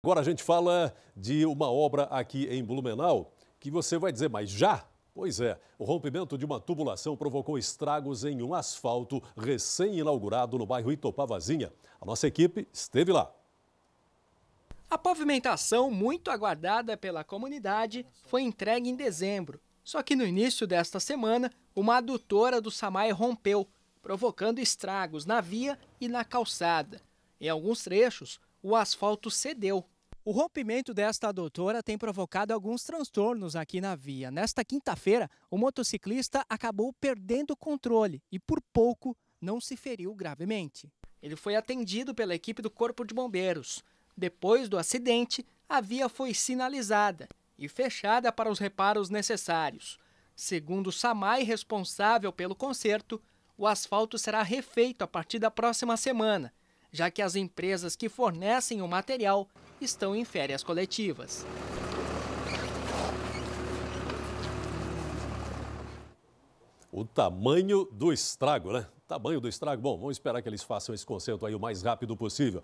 Agora a gente fala de uma obra aqui em Blumenau que você vai dizer, mas já? Pois é, o rompimento de uma tubulação provocou estragos em um asfalto recém-inaugurado no bairro Itopavazinha. A nossa equipe esteve lá. A pavimentação, muito aguardada pela comunidade, foi entregue em dezembro. Só que no início desta semana, uma adutora do Samay rompeu, provocando estragos na via e na calçada. Em alguns trechos, o asfalto cedeu. O rompimento desta doutora tem provocado alguns transtornos aqui na via. Nesta quinta-feira, o motociclista acabou perdendo o controle e, por pouco, não se feriu gravemente. Ele foi atendido pela equipe do Corpo de Bombeiros. Depois do acidente, a via foi sinalizada e fechada para os reparos necessários. Segundo o SAMAI, responsável pelo conserto, o asfalto será refeito a partir da próxima semana já que as empresas que fornecem o material estão em férias coletivas. O tamanho do estrago, né? Tamanho do estrago. Bom, vamos esperar que eles façam esse conserto aí o mais rápido possível.